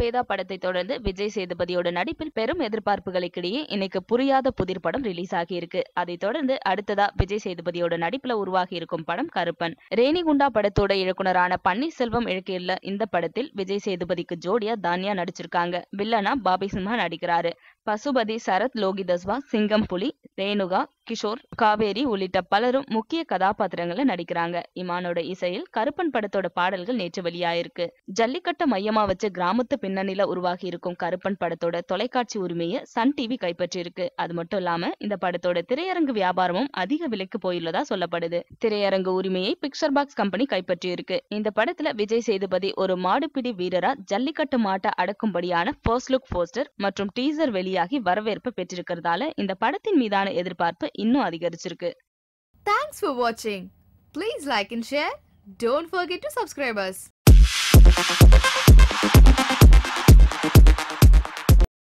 வேதா படத்தை தொடர்ந்து விஜய் சேதுபதியோட நடிப்பில் பெரும் எதிர்பார்ப்புகளுக்கிடையே இன்னைக்கு புரியாத புதிர் படம் ரிலீஸ் ஆகியிருக்கு அதை தொடர்ந்து அடுத்ததா விஜய் சேதுபதியோட நடிப்புல உருவாகி இருக்கும் படம் கருப்பன் ரேணிகுண்டா படத்தோட இயக்குனரான பன்னீர்செல்வம் இயக்கியுள்ள இந்த படத்தில் விஜய் சேதுபதிக்கு ஜோடியா தானியா நடிச்சிருக்காங்க வில்லனா பாபி சிம்ஹா நடிக்கிறாரு பசுபதி சரத் லோகிதஸ்வா சிங்கம் புலி ரேணுகா கிஷோர் காவேரி உள்ளிட்ட பலரும் முக்கிய கதாபாத்திரங்களில் நடிக்கிறாங்க இமானோட இசையில் கருப்பன் படத்தோட பாடல்கள் நேற்று வெளியாயிருக்கு ஜல்லிக்கட்டை மையமா வச்சு கிராமத்து பின்னணியில உருவாகி இருக்கும் கருப்பன் படத்தோட தொலைக்காட்சி உரிமையை சன் டிவி கைப்பற்றியிருக்கு அது மட்டும் இல்லாம இந்த படத்தோட திரையரங்கு வியாபாரமும் அதிக விலைக்கு போயுள்ளதா சொல்லப்படுது திரையரங்கு உரிமையை பிக்சர் பாக்ஸ் கம்பெனி கைப்பற்றியிருக்கு இந்த படத்துல விஜய் சேதுபதி ஒரு மாடுபிடி வீரரா ஜல்லிக்கட்டு மாட்ட அடக்கும்படியான ஃபர்ஸ்ட் லுக் போஸ்டர் மற்றும் டீசர் வெளியாகி வரவேற்பு பெற்றிருக்கிறதால இந்த படத்தின் மீதான எதிர்பார்ப்பு இன்னும் அதிகரிச்சிருக்கு தேங்க்ஸ் ஃபார் வாட்சிங் please like and share don't forget to subscribers